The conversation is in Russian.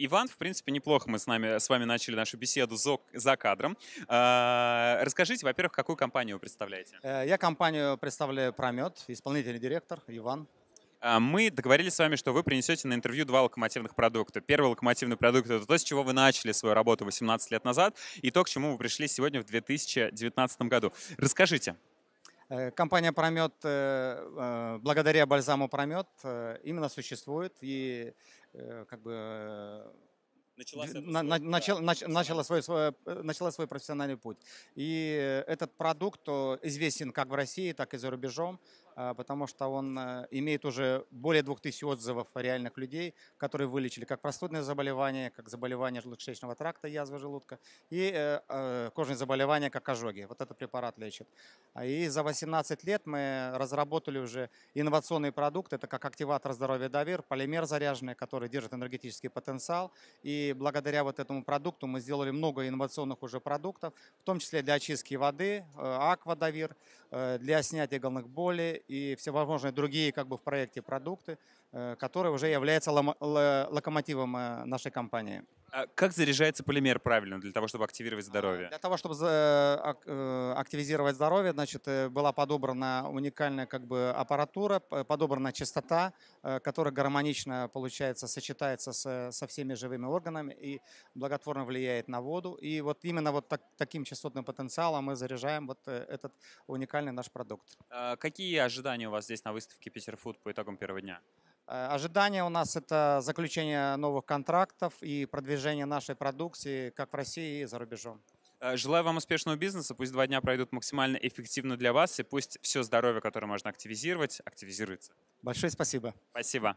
Иван, в принципе, неплохо мы с, нами, с вами начали нашу беседу за, за кадром. А, расскажите, во-первых, какую компанию вы представляете? Э, я компанию представляю «Промет», исполнительный директор Иван. А, мы договорились с вами, что вы принесете на интервью два локомотивных продукта. Первый локомотивный продукт — это то, с чего вы начали свою работу 18 лет назад, и то, к чему вы пришли сегодня в 2019 году. Расскажите. Э, компания Промет, э, э, благодаря бальзаму Промет, именно существует и как бы начала, свой, свой, начала свой профессиональный путь. И этот продукт известен как в России, так и за рубежом. А, потому что он э, имеет уже более 2000 отзывов реальных людей, которые вылечили как простудные заболевания, как заболевания желудочно-кишечного тракта, язва желудка, и э, э, кожные заболевания, как ожоги. Вот этот препарат лечит. А, и за 18 лет мы разработали уже инновационный продукт, это как активатор здоровья Давир, полимер заряженный, который держит энергетический потенциал. И благодаря вот этому продукту мы сделали много инновационных уже продуктов, в том числе для очистки воды, аквадавир, Э, для снятия головных болей и всевозможные другие как бы в проекте продукты, э, которые уже являются локомотивом э, нашей компании. А как заряжается полимер правильно для того, чтобы активировать а, здоровье? Для того, чтобы э, э, активизировать здоровье, значит, э, была подобрана уникальная как бы, аппаратура, подобрана частота, которая гармонично, получается, сочетается с, со всеми живыми органами и благотворно влияет на воду. И вот именно вот так, таким частотным потенциалом мы заряжаем вот этот уникальный наш продукт. А какие ожидания у вас здесь на выставке Питерфуд по итогам первого дня? Э, ожидания у нас это заключение новых контрактов и продвижение нашей продукции как в России и за рубежом. Э, желаю вам успешного бизнеса. Пусть два дня пройдут максимально эффективно для вас, и пусть все здоровье, которое можно активизировать, активизируется. Большое спасибо. Спасибо.